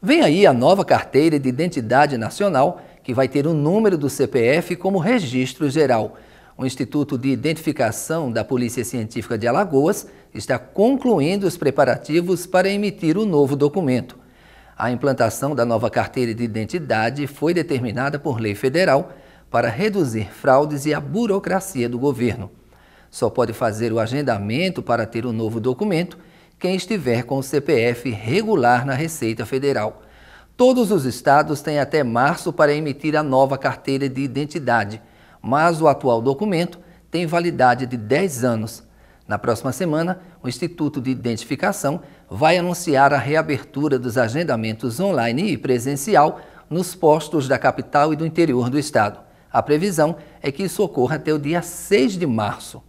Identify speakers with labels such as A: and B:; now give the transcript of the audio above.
A: Vem aí a nova carteira de identidade nacional, que vai ter o número do CPF como registro geral. O Instituto de Identificação da Polícia Científica de Alagoas está concluindo os preparativos para emitir o novo documento. A implantação da nova carteira de identidade foi determinada por lei federal para reduzir fraudes e a burocracia do governo. Só pode fazer o agendamento para ter o novo documento quem estiver com o CPF regular na Receita Federal. Todos os estados têm até março para emitir a nova carteira de identidade, mas o atual documento tem validade de 10 anos. Na próxima semana, o Instituto de Identificação vai anunciar a reabertura dos agendamentos online e presencial nos postos da capital e do interior do estado. A previsão é que isso ocorra até o dia 6 de março.